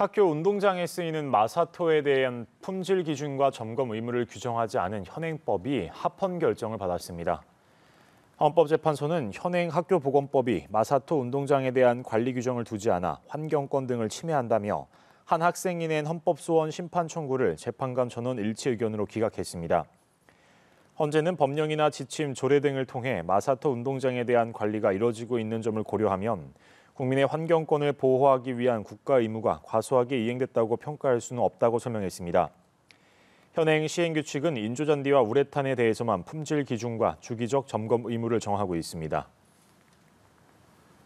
학교 운동장에 쓰이는 마사토에 대한 품질 기준과 점검 의무를 규정하지 않은 현행법이 합헌 결정을 받았습니다. 헌법재판소는 현행 학교보건법이 마사토 운동장에 대한 관리 규정을 두지 않아 환경권 등을 침해한다며 한 학생이 낸 헌법소원 심판 청구를 재판관 전원 일치 의견으로 기각했습니다. 헌재는 법령이나 지침, 조례 등을 통해 마사토 운동장에 대한 관리가 이뤄지고 있는 점을 고려하면 국민의 환경권을 보호하기 위한 국가 의무가 과소하게 이행됐다고 평가할 수는 없다고 설명했습니다. 현행 시행 규칙은 인조잔디와 우레탄에 대해서만 품질 기준과 주기적 점검 의무를 정하고 있습니다.